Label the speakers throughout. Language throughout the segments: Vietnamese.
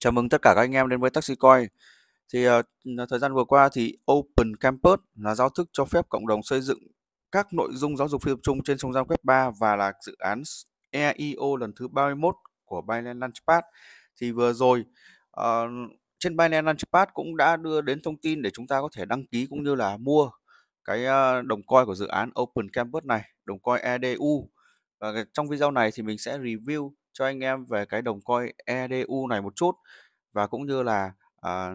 Speaker 1: Chào mừng tất cả các anh em đến với Taxi Coin. Thì uh, thời gian vừa qua thì Open Campus là giao thức cho phép cộng đồng xây dựng các nội dung giáo dục phi tập trung trên không gian web 3 và là dự án EIO lần thứ 31 của Binance Launchpad. Thì vừa rồi uh, trên Binance Launchpad cũng đã đưa đến thông tin để chúng ta có thể đăng ký cũng như là mua cái uh, đồng coin của dự án Open Campus này, đồng coin EDU. Và trong video này thì mình sẽ review cho anh em về cái đồng coin EDU này một chút và cũng như là à,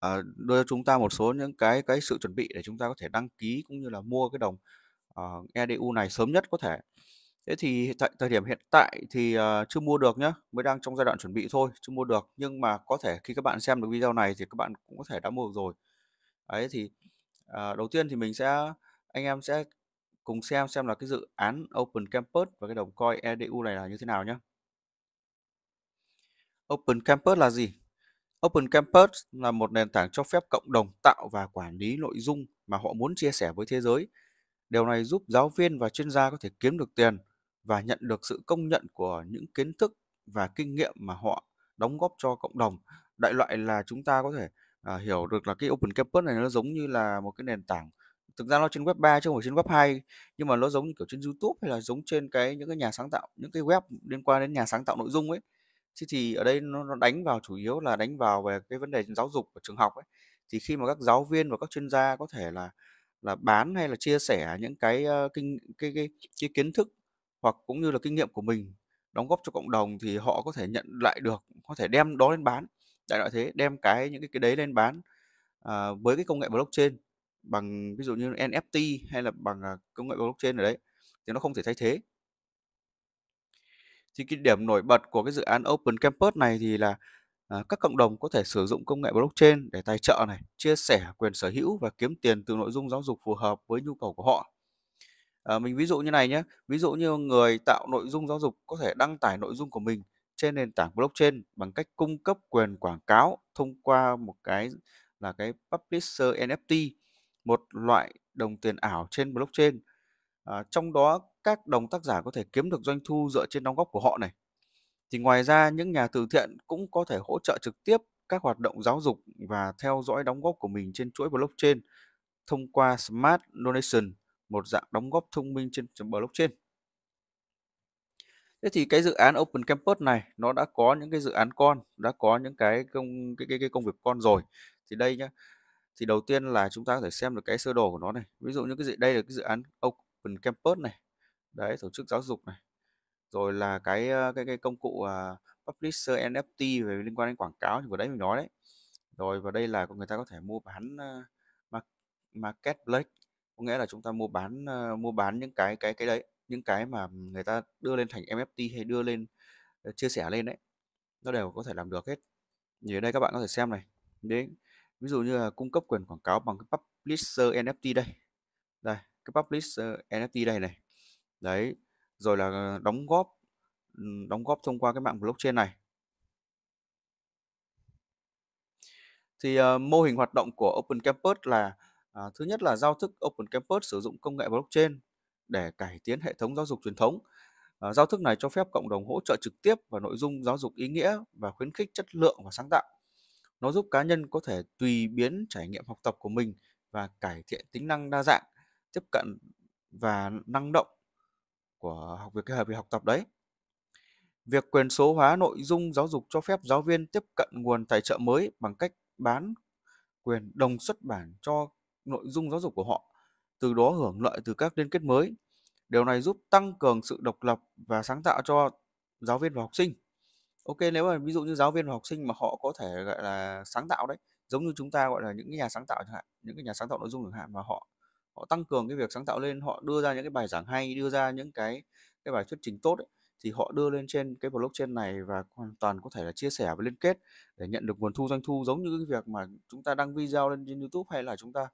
Speaker 1: à, đưa cho chúng ta một số những cái cái sự chuẩn bị để chúng ta có thể đăng ký cũng như là mua cái đồng uh, ờ, EDU này sớm nhất có thể. Thế thì tại thời điểm hiện tại thì uh, chưa mua được nhá, mới đang trong giai đoạn chuẩn bị thôi, chưa mua được nhưng mà có thể khi các bạn xem được video này thì các bạn cũng có thể đã mua được rồi. Đấy thì uh, đầu tiên thì mình sẽ anh em sẽ cùng xem xem là cái dự án Open Campus và cái đồng coin EDU này là như thế nào nhé. Open Campus là gì? Open Campus là một nền tảng cho phép cộng đồng tạo và quản lý nội dung mà họ muốn chia sẻ với thế giới. Điều này giúp giáo viên và chuyên gia có thể kiếm được tiền và nhận được sự công nhận của những kiến thức và kinh nghiệm mà họ đóng góp cho cộng đồng. Đại loại là chúng ta có thể à, hiểu được là cái Open Campus này nó giống như là một cái nền tảng thực ra nó trên web 3 chứ không phải trên web 2 nhưng mà nó giống như kiểu trên YouTube hay là giống trên cái những cái nhà sáng tạo những cái web liên quan đến nhà sáng tạo nội dung ấy thế thì ở đây nó, nó đánh vào chủ yếu là đánh vào về cái vấn đề giáo dục của trường học ấy thì khi mà các giáo viên và các chuyên gia có thể là là bán hay là chia sẻ những cái uh, kinh cái, cái cái kiến thức hoặc cũng như là kinh nghiệm của mình đóng góp cho cộng đồng thì họ có thể nhận lại được có thể đem đó lên bán đại loại thế đem cái những cái, cái đấy lên bán uh, với cái công nghệ blockchain bằng ví dụ như NFT hay là bằng à, công nghệ blockchain ở đấy thì nó không thể thay thế thì cái điểm nổi bật của cái dự án Open Campus này thì là à, các cộng đồng có thể sử dụng công nghệ blockchain để tài trợ này, chia sẻ quyền sở hữu và kiếm tiền từ nội dung giáo dục phù hợp với nhu cầu của họ. À, mình ví dụ như này nhé, ví dụ như người tạo nội dung giáo dục có thể đăng tải nội dung của mình trên nền tảng blockchain bằng cách cung cấp quyền quảng cáo thông qua một cái là cái publisher NFT một loại đồng tiền ảo trên blockchain à, trong đó các đồng tác giả có thể kiếm được doanh thu dựa trên đóng góp của họ này thì ngoài ra những nhà từ thiện cũng có thể hỗ trợ trực tiếp các hoạt động giáo dục và theo dõi đóng góp của mình trên chuỗi blockchain thông qua smart donation một dạng đóng góp thông minh trên blockchain thế thì cái dự án open campus này nó đã có những cái dự án con đã có những cái công cái cái, cái công việc con rồi thì đây nhá thì đầu tiên là chúng ta có thể xem được cái sơ đồ của nó này ví dụ như cái gì đây là cái dự án Open Campus này đấy tổ chức giáo dục này rồi là cái cái cái công cụ uh, publisher NFT về liên quan đến quảng cáo thì vừa đấy mình nói đấy rồi và đây là người ta có thể mua bán uh, place có nghĩa là chúng ta mua bán uh, mua bán những cái cái cái đấy những cái mà người ta đưa lên thành NFT hay đưa lên chia sẻ lên đấy nó đều có thể làm được hết như ở đây các bạn có thể xem này đấy ví dụ như là cung cấp quyền quảng cáo bằng cái publisher NFT đây đây cái publisher NFT đây này đấy rồi là ờ, đóng góp ừ, đóng góp thông qua cái mạng blockchain này thì uh, mô hình hoạt động của Open Campus là uh, thứ nhất là giao thức Open Campus sử dụng công nghệ blockchain để cải tiến hệ thống giáo dục truyền thống uh, giao thức này cho phép cộng đồng hỗ trợ trực tiếp vào nội dung giáo dục ý nghĩa và khuyến khích chất lượng và sáng tạo nó giúp cá nhân có thể tùy biến trải nghiệm học tập của mình và cải thiện tính năng đa dạng, tiếp cận và năng động của học việc kết hợp với học tập đấy. Việc quyền số hóa nội dung giáo dục cho phép giáo viên tiếp cận nguồn tài trợ mới bằng cách bán quyền đồng xuất bản cho nội dung giáo dục của họ, từ đó hưởng lợi từ các liên kết mới. Điều này giúp tăng cường sự độc lập và sáng tạo cho giáo viên và học sinh. Ok, nếu mà ví dụ như giáo viên và học sinh mà họ có thể, gọi là, sáng tạo đấy, giống như chúng ta, gọi là, những cái nhà sáng tạo chẳng hạn, những cái nhà sáng tạo nội dung chẳng hạn, mà họ họ tăng cường cái việc sáng tạo lên, họ đưa ra những cái bài giảng hay, đưa ra những cái cái bài thuyết trình tốt ấy, thì họ đưa lên trên cái blockchain này và hoàn toàn có thể là chia sẻ và liên kết để nhận được nguồn thu doanh thu giống như cái việc mà chúng ta đăng video lên trên YouTube hay là chúng ta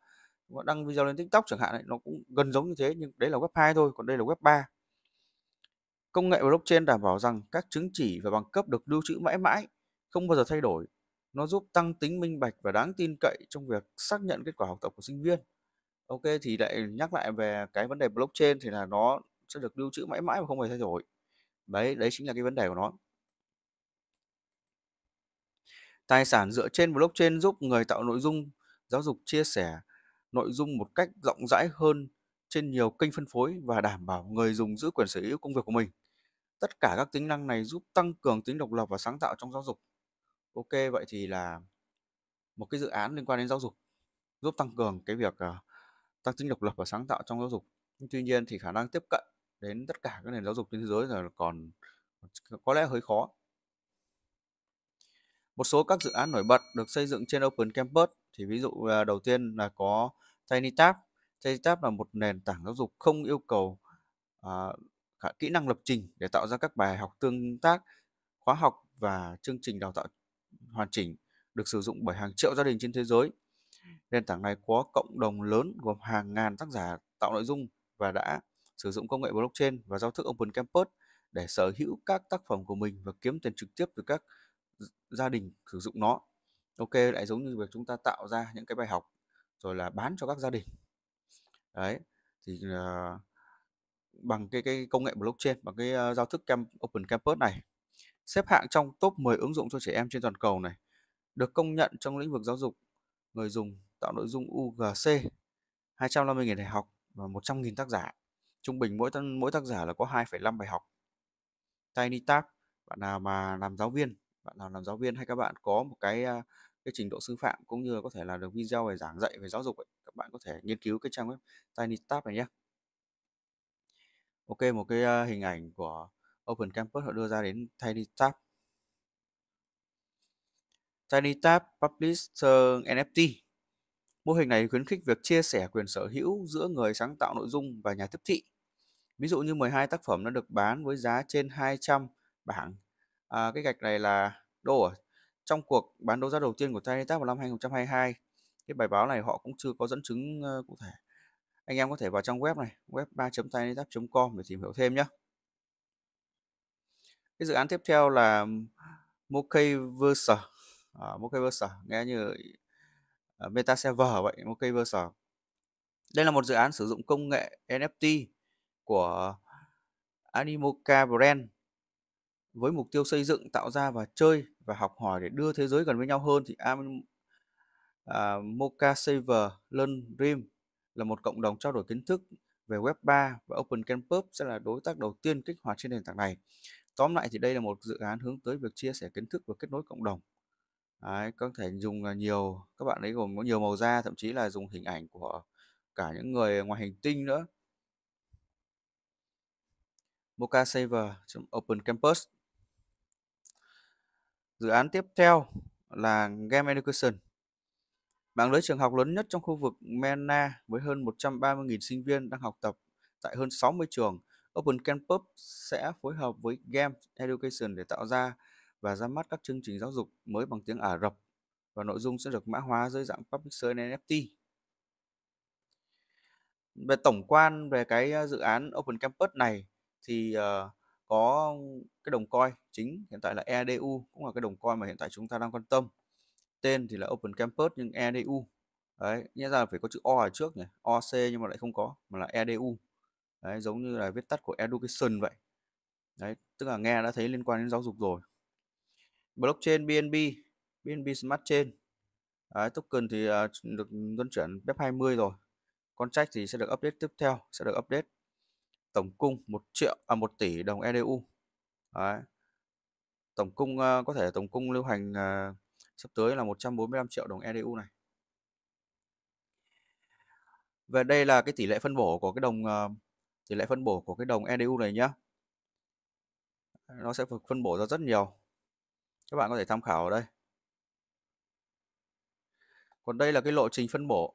Speaker 1: đăng video lên TikTok chẳng hạn ấy, nó cũng gần giống như thế nhưng đấy là web 2 thôi, còn đây là web 3. Công nghệ blockchain đảm bảo rằng các chứng chỉ và bằng cấp được lưu trữ mãi mãi, không bao giờ thay đổi. Nó giúp tăng tính minh bạch và đáng tin cậy trong việc xác nhận kết quả học tập của sinh viên. Ok thì lại nhắc lại về cái vấn đề blockchain thì là nó sẽ được lưu trữ mãi mãi mà không hề thay đổi. Đấy, đấy chính là cái vấn đề của nó. Tài sản dựa trên blockchain giúp người tạo nội dung giáo dục chia sẻ nội dung một cách rộng rãi hơn trên nhiều kênh phân phối và đảm bảo người dùng giữ quyền sở hữu công việc của mình tất cả các tính năng này giúp tăng cường tính độc lập và sáng tạo trong giáo dục ok vậy thì là một cái dự án liên quan đến giáo dục giúp tăng cường cái việc uh, tăng tính độc lập và sáng tạo trong giáo dục tuy nhiên thì khả năng tiếp cận đến tất cả các nền giáo dục trên thế giới là còn có lẽ hơi khó một số các dự án nổi bật được xây dựng trên Open Campus thì ví dụ ờ, đầu tiên là có TinyTap TinyTap là một nền tảng giáo dục không yêu cầu uh, kỹ năng lập trình để tạo ra các bài học tương tác, khóa học và chương trình đào tạo hoàn chỉnh được sử dụng bởi hàng triệu gia đình trên thế giới. Nền tảng này có cộng đồng lớn gồm hàng ngàn tác giả tạo nội dung và đã sử dụng công nghệ blockchain và giao thức Open Campus để sở hữu các tác phẩm của mình và kiếm tiền trực tiếp từ các gia đình sử dụng nó. Ok, lại giống như việc chúng ta tạo ra những cái bài học rồi là bán cho các gia đình. Đấy, thì uh, bằng cái cái công nghệ blockchain bằng cái uh, giao thức Camp, Open Campus này xếp hạng trong top 10 ứng dụng cho trẻ em trên toàn cầu này được công nhận trong lĩnh vực giáo dục người dùng tạo nội dung UGC 250.000 bài học và 100.000 tác giả trung bình mỗi mỗi tác giả là có 2,5 bài học Tiny Tab bạn nào mà làm giáo viên bạn nào làm giáo viên hay các bạn có một cái ờ, cái trình độ sư phạm cũng như là có thể là được video về giảng dạy về giáo dục ấy. các bạn có thể nghiên cứu cái trang web Tiny Tab này nhé ok một cái hình ảnh của Open Campus họ đưa ra đến TinyTap, TinyTap Tiny Publisher NFT Mô hình này khuyến khích việc chia sẻ quyền sở hữu giữa người sáng tạo nội dung và nhà tiếp thị. Ví dụ như 12 tác phẩm đã được bán với giá trên 200 bảng. À, cái gạch này là đô ở trong cuộc bán đấu giá đầu tiên của TinyTap vào năm 2022. Cái bài báo này họ cũng chưa có dẫn chứng cụ thể anh em có thể vào trong web này web 3 tay com để tìm hiểu thêm nhé cái dự án tiếp theo là Mokeverse à, ờ, Mokeverse nghe như ờ, Meta Server vậy Mokeverse đây là một dự án sử dụng công nghệ NFT của Animoca Brand với mục tiêu xây dựng, tạo ra và chơi và học hỏi để đưa thế giới gần với nhau hơn thì Am, uh, à, Mocha Saver Learn Dream là một cộng đồng trao đổi kiến thức về Web3 và Open Campus sẽ là đối tác đầu tiên kích hoạt trên nền tảng này. Tóm lại thì đây là một dự án hướng tới việc chia sẻ kiến thức và kết nối cộng đồng. Đấy, có thể dùng à, nhiều các bạn ấy gồm có nhiều màu da thậm chí là dùng hình ảnh của cả những người ngoài hành tinh nữa. Mocha Saver Open Campus. Dự án tiếp theo là Game Education Mạng lưới trường học lớn nhất trong khu vực MENA với hơn 130.000 sinh viên đang học tập tại hơn 60 trường, Open Campus sẽ phối hợp với Game Education để tạo ra và ra mắt các chương trình giáo dục mới bằng tiếng Ả Rập và nội dung sẽ được mã hóa dưới dạng Public publisher NFT. Về tổng quan về cái ờ, dự án Open Campus này thì ờ, có cái đồng coi chính hiện tại là EDU cũng là cái đồng coi mà hiện tại chúng ta đang quan tâm tên thì là Open Campus nhưng EDU đấy nghĩa ra phải có chữ O ở trước nhỉ OC nhưng mà lại không có mà là EDU đấy giống như là viết tắt của Education vậy đấy tức là nghe đã thấy liên quan đến giáo dục rồi blockchain BNB BNB Smart Chain đấy, token thì uh, được luân chuyển web 20 rồi contract thì sẽ được update tiếp theo sẽ được update tổng cung 1 triệu à 1 tỷ đồng EDU đấy. tổng cung uh, có thể tổng cung lưu hành uh, sắp tới là 145 triệu đồng EDU này và đây là cái tỷ lệ phân bổ của cái đồng ờ, tỷ lệ phân bổ của cái đồng EDU này nhé nó sẽ phân bổ ra rất nhiều các bạn có thể tham khảo ở đây còn đây là cái lộ trình phân bổ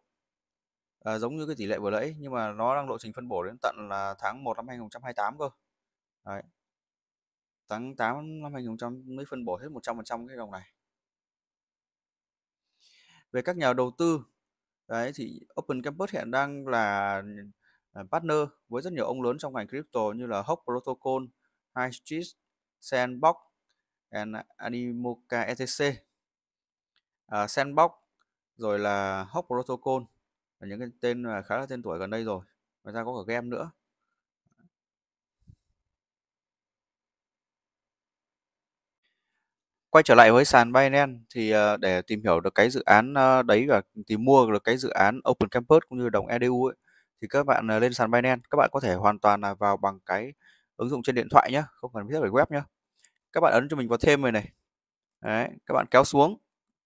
Speaker 1: à, giống như cái tỷ lệ vừa nãy nhưng mà nó đang lộ trình phân bổ đến tận là tháng 1 năm 2028 cơ Đấy. tháng 8 năm 2000 mới phân bổ hết 100% cái đồng này về các nhà đầu tư đấy thì Open Campus hiện đang là à, partner với rất nhiều ông lớn trong ngành crypto như là Hawk Protocol, High Street, Sandbox, and Animoca etc. À, Sandbox rồi là Hawk Protocol là những cái tên à, khá là tên tuổi gần đây rồi. Ngoài ra có cả game nữa. quay trở lại với sàn Binance thì ờ, để tìm hiểu được cái dự án ờ, đấy và tìm mua được cái dự án Open Campus cũng như đồng EDU ấy, thì các bạn ờ, lên sàn Binance các bạn có thể hoàn toàn là vào bằng cái ứng dụng trên điện thoại nhé không cần thiết phải web nhé các bạn ấn cho mình vào thêm rồi này đấy, các bạn kéo xuống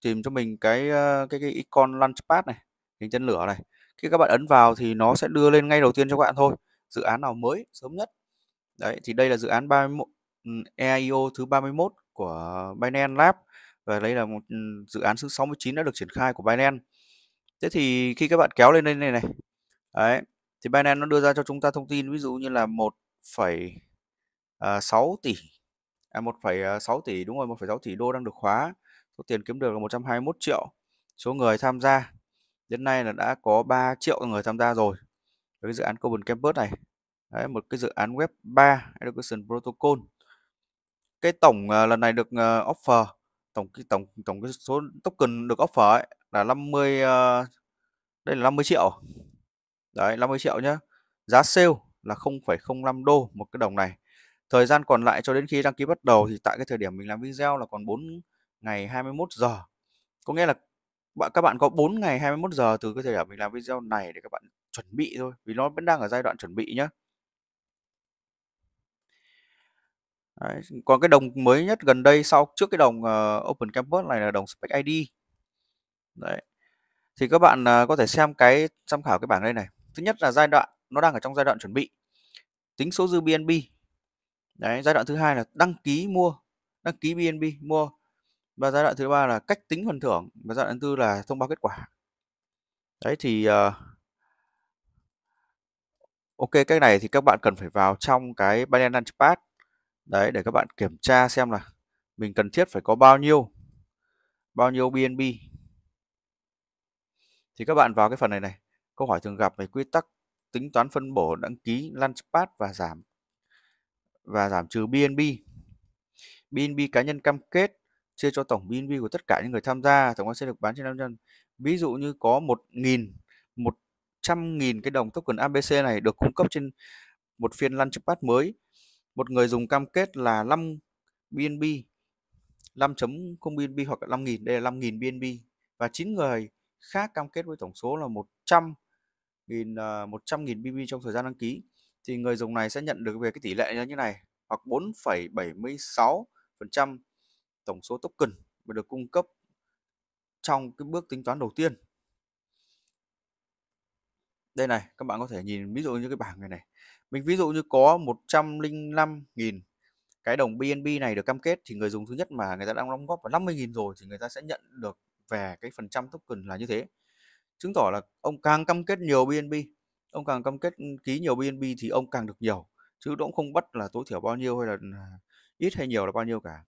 Speaker 1: tìm cho mình cái cái cái icon launchpad này hình chân lửa này khi các bạn ấn vào thì nó sẽ đưa lên ngay đầu tiên cho các bạn thôi dự án nào mới sớm nhất đấy thì đây là dự án 31 ừ, EIO thứ 31 của Binance Lab và đây là một ừ, dự án thứ 69 đã được triển khai của Binance. Thế thì khi các bạn kéo lên đây này này. Đấy, thì Binance nó đưa ra cho chúng ta thông tin ví dụ như là 1,6 à, tỷ à 1,6 à, tỷ đúng rồi 1,6 tỷ đô đang được khóa. Số tiền kiếm được là 121 triệu. Số người tham gia đến nay là đã có 3 triệu người tham gia rồi. Với cái dự án Common Campus này. Đấy, một cái dự án web 3 Education Protocol cái tổng, ờ, lần này được, ờ, offer, tổng cái tổng tổng cái số token được offer ấy là 50, ờ, đây là 50.000.000. Đấy, 50.000.000 nhá. Giá sale là 0,05 đô một cái đồng này. Thời gian còn lại cho đến khi đăng ký bắt đầu thì tại cái thời điểm mình làm video là còn 4 ngày 21 giờ. Có nghĩa là bạn các bạn có 4 ngày 21 giờ từ cái thời điểm mình làm video này để các bạn chuẩn bị thôi, vì nó vẫn đang ở giai đoạn chuẩn bị nhá. Đấy. Còn cái đồng mới nhất gần đây sau trước cái đồng uh, Open Campus này là đồng Spec ID. Đấy. Thì các bạn uh, có thể xem cái tham khảo cái bảng đây này. Thứ nhất là giai đoạn nó đang ở trong giai đoạn chuẩn bị. Tính số dư BNB. Đấy, giai đoạn thứ hai là đăng ký mua, đăng ký BNB mua. Và giai đoạn thứ ba là cách tính phần thưởng và giai đoạn thứ tư là thông báo kết quả. Đấy thì uh, Ok, cái này thì các bạn cần phải vào trong cái Binance Launchpad đấy để các bạn kiểm tra xem là mình cần thiết phải có bao nhiêu bao nhiêu BNB thì các bạn vào cái phần này này câu hỏi thường gặp về quy tắc tính toán phân bổ đăng ký launchpad và giảm và giảm trừ BNB BNB cá nhân cam kết chia cho tổng BNB của tất cả những người tham gia tổng quan sẽ được bán trên năm nhân ví dụ như có 1.000 100.000 cái đồng token ABC này được cung cấp trên một phiên launchpad mới một người dùng cam kết là 5 BNB 5 không BNB hoặc là 5.000 đây là 5.000 BNB và 9 người khác cam kết với tổng số là 100 nghìn 100 ờ, nghìn BNB trong thời gian đăng ký thì người dùng này sẽ nhận được về cái tỷ lệ như thế này hoặc 4,76% tổng số token mà được cung cấp trong cái bước tính toán đầu tiên đây này các bạn có thể nhìn ví dụ như cái bảng này này mình ví dụ như có 105.000 cái đồng BNB này được cam kết thì người dùng thứ nhất mà người ta đang đóng góp vào 50.000 rồi thì người ta sẽ nhận được về cái phần trăm token là như thế chứng tỏ là ông càng cam kết nhiều BNB ông càng cam kết ký nhiều BNB thì ông càng được nhiều chứ cũng không bắt là tối thiểu bao nhiêu hay là à, ít hay nhiều là bao nhiêu cả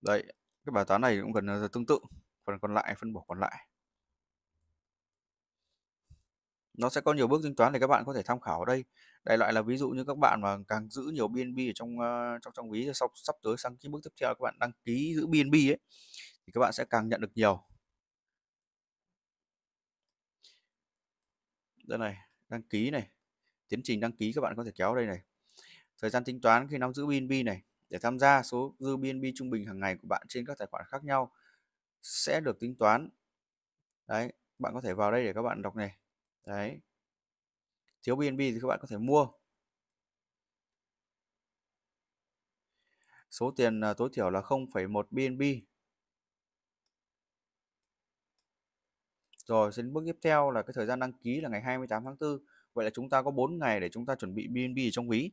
Speaker 1: đấy cái bài toán này cũng gần tương tự phần còn lại phân bổ còn lại nó sẽ có nhiều bước tính toán để các bạn có thể tham khảo ở đây đại loại là ví dụ như các bạn mà càng giữ nhiều BNB ở trong uh, trong trong ví sau sắp tới sang cái bước tiếp theo các bạn đăng ký giữ BNB ấy thì các bạn sẽ càng nhận được nhiều đây này đăng ký này tiến trình đăng ký các bạn có thể kéo đây này thời gian tính toán khi nắm giữ BNB này để tham gia số dư BNB trung bình hàng ngày của bạn trên các tài khoản khác nhau sẽ được tính toán đấy bạn có thể vào đây để các bạn đọc này đấy thiếu BNB thì các bạn có thể mua số tiền à, tối thiểu là 0,1 BNB rồi đến bước tiếp theo là cái thời gian đăng ký là ngày 28 tháng 4 vậy là chúng ta có 4 ngày để chúng ta chuẩn bị BNB trong ví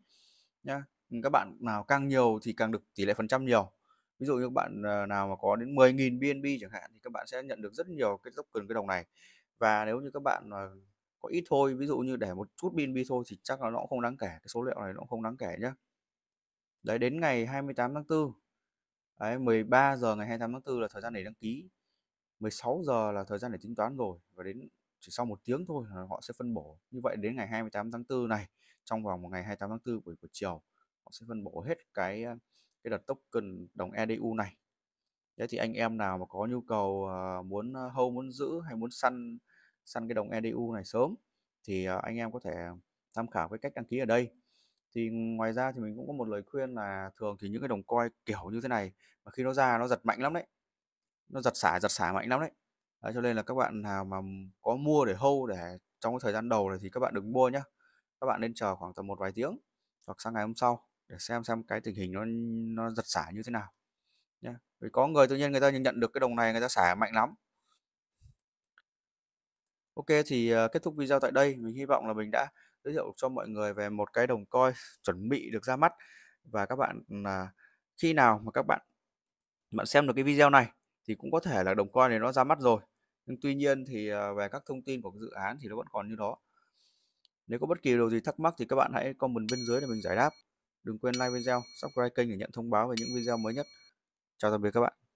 Speaker 1: nhá các bạn nào càng nhiều thì càng được tỷ lệ phần trăm nhiều ví dụ như các bạn à, nào mà có đến 10.000 BNB chẳng hạn thì các bạn sẽ nhận được rất nhiều cái token cái đồng này và nếu như các bạn à, có ít thôi ví dụ như để một chút pin bi thôi thì chắc là nó cũng không đáng kể cái số liệu này nó cũng không đáng kể nhé đấy đến ngày 28 tháng 4 đấy 13 giờ ngày 28 tháng 4 là thời gian để đăng ký 16 giờ là thời gian để tính toán rồi và đến chỉ sau một tiếng thôi là họ sẽ phân bổ như vậy đến ngày 28 tháng 4 này trong vòng một ngày 28 tháng 4 buổi buổi chiều họ sẽ phân bổ hết cái cái đợt token đồng EDU này thế thì anh em nào mà có nhu cầu ờ, muốn hâu muốn giữ hay muốn săn săn cái đồng EDU này sớm thì ờ, anh em có thể tham khảo cái cách đăng ký ở đây thì ngoài ra thì mình cũng có một lời khuyên là thường thì những cái đồng coi kiểu như thế này mà khi nó ra nó giật mạnh lắm đấy nó giật xả giật xả mạnh lắm đấy à, cho nên là các bạn nào mà có mua để hâu để trong cái thời gian đầu này thì các bạn đừng mua nhá các bạn nên chờ khoảng tầm một vài tiếng hoặc sang ngày hôm sau để xem xem cái tình hình nó nó giật xả như thế nào nhé vì có người tự nhiên người ta nhận được cái đồng này người ta xả mạnh lắm Ok thì ờ, kết thúc video tại đây. Mình hy vọng là mình đã giới thiệu cho mọi người về một cái đồng coi chuẩn bị được ra mắt và các bạn uh, khi nào mà các bạn bạn xem được cái video này thì cũng có thể là đồng coi này nó ra mắt rồi. Nhưng tuy nhiên thì ờ, về các thông tin của dự án thì nó vẫn còn như đó. Nếu có bất kỳ điều gì thắc mắc thì các bạn hãy comment bên dưới để mình giải đáp. Đừng quên like video, subscribe kênh để nhận thông báo về những video mới nhất. Chào tạm biệt các bạn.